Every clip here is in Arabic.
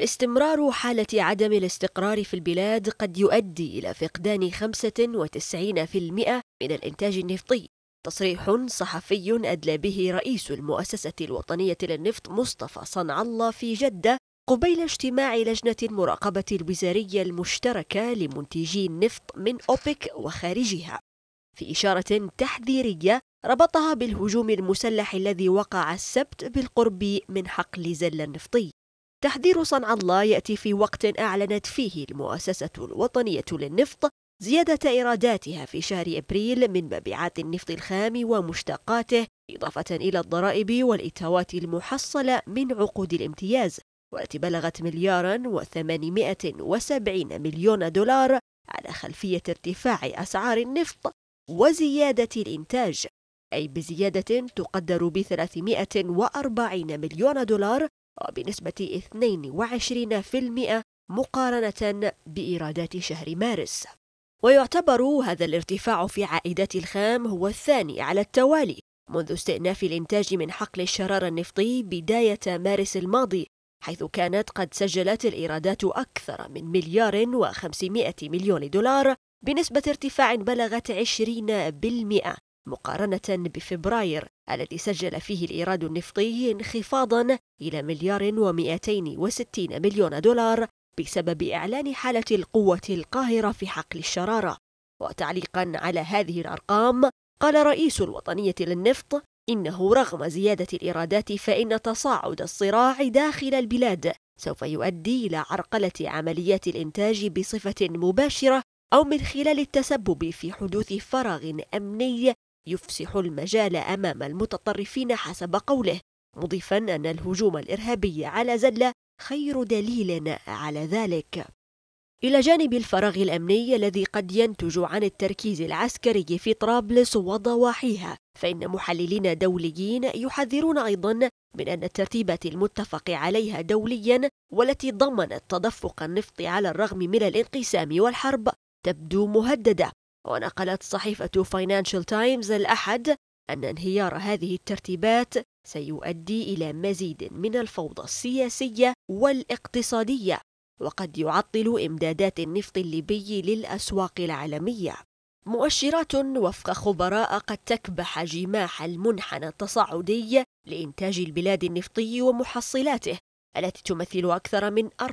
استمرار حالة عدم الاستقرار في البلاد قد يؤدي إلى فقدان 95% من الإنتاج النفطي تصريح صحفي أدلى به رئيس المؤسسة الوطنية للنفط مصطفى صنع الله في جدة قبيل اجتماع لجنة المراقبة الوزارية المشتركة لمنتجي النفط من أوبك وخارجها في إشارة تحذيرية ربطها بالهجوم المسلح الذي وقع السبت بالقرب من حقل زل النفطي تحذير صنع الله يأتي في وقت أعلنت فيه المؤسسة الوطنية للنفط زيادة إيراداتها في شهر أبريل من مبيعات النفط الخام ومشتقاته إضافة إلى الضرائب والإتاوات المحصلة من عقود الامتياز والتي بلغت مليارا وثمانمائة وسبعين مليون دولار على خلفية ارتفاع أسعار النفط وزيادة الإنتاج أي بزيادة تقدر ب 340 مليون دولار وبنسبة 22% مقارنة بإيرادات شهر مارس ويعتبر هذا الارتفاع في عائدات الخام هو الثاني على التوالي منذ استئناف الإنتاج من حقل الشرار النفطي بداية مارس الماضي حيث كانت قد سجلت الإيرادات أكثر من مليار وخمسمائة مليون دولار بنسبة ارتفاع بلغت 20% مقارنة بفبراير الذي سجل فيه الإيراد النفطي انخفاضا إلى مليار ومئتين وستين مليون دولار بسبب إعلان حالة القوة القاهرة في حقل الشرارة وتعليقا على هذه الأرقام قال رئيس الوطنية للنفط إنه رغم زيادة الإيرادات فإن تصاعد الصراع داخل البلاد سوف يؤدي إلى عرقلة عمليات الإنتاج بصفة مباشرة أو من خلال التسبب في حدوث فراغ أمني يفسح المجال أمام المتطرفين حسب قوله مضيفا أن الهجوم الإرهابي على زلة خير دليل على ذلك إلى جانب الفراغ الأمني الذي قد ينتج عن التركيز العسكري في طرابلس وضواحيها فإن محللين دوليين يحذرون أيضا من أن الترتيبات المتفق عليها دوليا والتي ضمنت تدفق النفط على الرغم من الانقسام والحرب تبدو مهددة ونقلت صحيفة فاينانشال تايمز الأحد أن انهيار هذه الترتيبات سيؤدي إلى مزيد من الفوضى السياسية والاقتصادية وقد يعطل إمدادات النفط الليبي للأسواق العالمية مؤشرات وفق خبراء قد تكبح جماح المنحنى التصاعدي لإنتاج البلاد النفطي ومحصلاته التي تمثل أكثر من 94%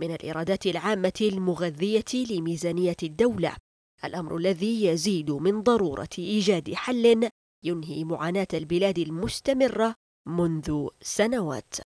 من الإيرادات العامة المغذية لميزانية الدولة الأمر الذي يزيد من ضرورة إيجاد حل ينهي معاناة البلاد المستمرة منذ سنوات